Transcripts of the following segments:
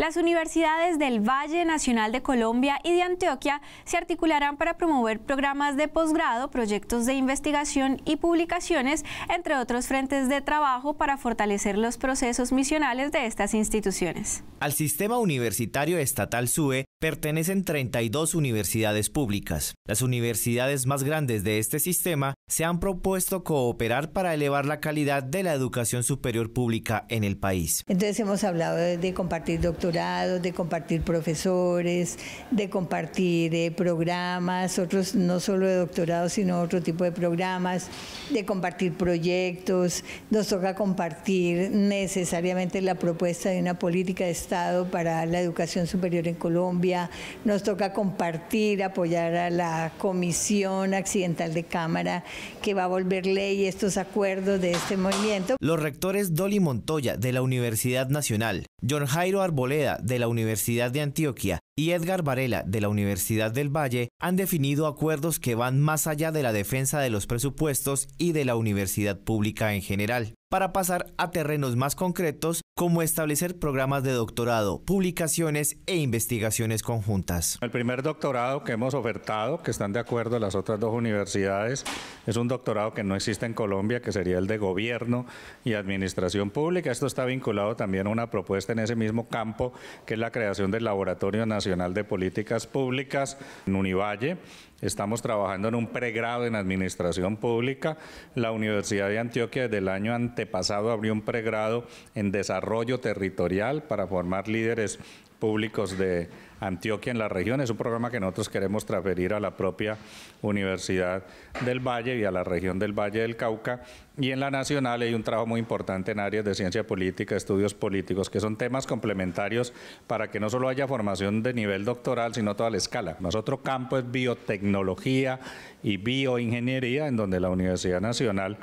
Las universidades del Valle Nacional de Colombia y de Antioquia se articularán para promover programas de posgrado, proyectos de investigación y publicaciones, entre otros frentes de trabajo para fortalecer los procesos misionales de estas instituciones. Al sistema universitario estatal SUE pertenecen 32 universidades públicas. Las universidades más grandes de este sistema se han propuesto cooperar para elevar la calidad de la educación superior pública en el país. Entonces hemos hablado de, compartir doctorados, de compartir profesores, de compartir eh, programas, otros no solo de doctorados, sino otro tipo de programas, de compartir proyectos. Nos toca compartir necesariamente la propuesta de una política de Estado para la educación superior en Colombia. Nos toca compartir, apoyar a la Comisión Accidental de Cámara que va a volver ley estos acuerdos de este movimiento. Los rectores Dolly Montoya de la Universidad Nacional, John Jairo Arboleda de la Universidad de Antioquia y Edgar Varela de la Universidad del Valle han definido acuerdos que van más allá de la defensa de los presupuestos y de la universidad pública en general, para pasar a terrenos más concretos Cómo establecer programas de doctorado, publicaciones e investigaciones conjuntas. El primer doctorado que hemos ofertado, que están de acuerdo las otras dos universidades, es un doctorado que no existe en Colombia, que sería el de gobierno y administración pública. Esto está vinculado también a una propuesta en ese mismo campo, que es la creación del Laboratorio Nacional de Políticas Públicas en Univalle Estamos trabajando en un pregrado en Administración Pública. La Universidad de Antioquia desde el año antepasado abrió un pregrado en Desarrollo Territorial para formar líderes públicos de Antioquia en la región. Es un programa que nosotros queremos transferir a la propia Universidad del Valle y a la región del Valle del Cauca. Y en la nacional hay un trabajo muy importante en áreas de ciencia política, estudios políticos, que son temas complementarios para que no solo haya formación de nivel doctoral, sino toda la escala. Nuestro campo es biotecnología y bioingeniería, en donde la Universidad Nacional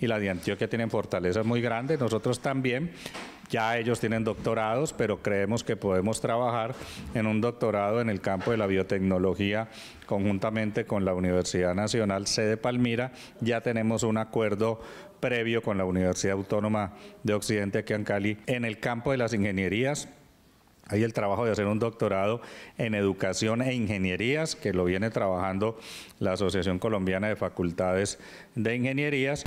y la de Antioquia tienen fortalezas muy grandes, nosotros también, ya ellos tienen doctorados, pero creemos que podemos trabajar en un doctorado en el campo de la biotecnología conjuntamente con la Universidad Nacional Sede Palmira. Ya tenemos un acuerdo previo con la Universidad Autónoma de Occidente aquí en Cali en el campo de las ingenierías. Hay el trabajo de hacer un doctorado en educación e ingenierías, que lo viene trabajando la Asociación Colombiana de Facultades de Ingenierías.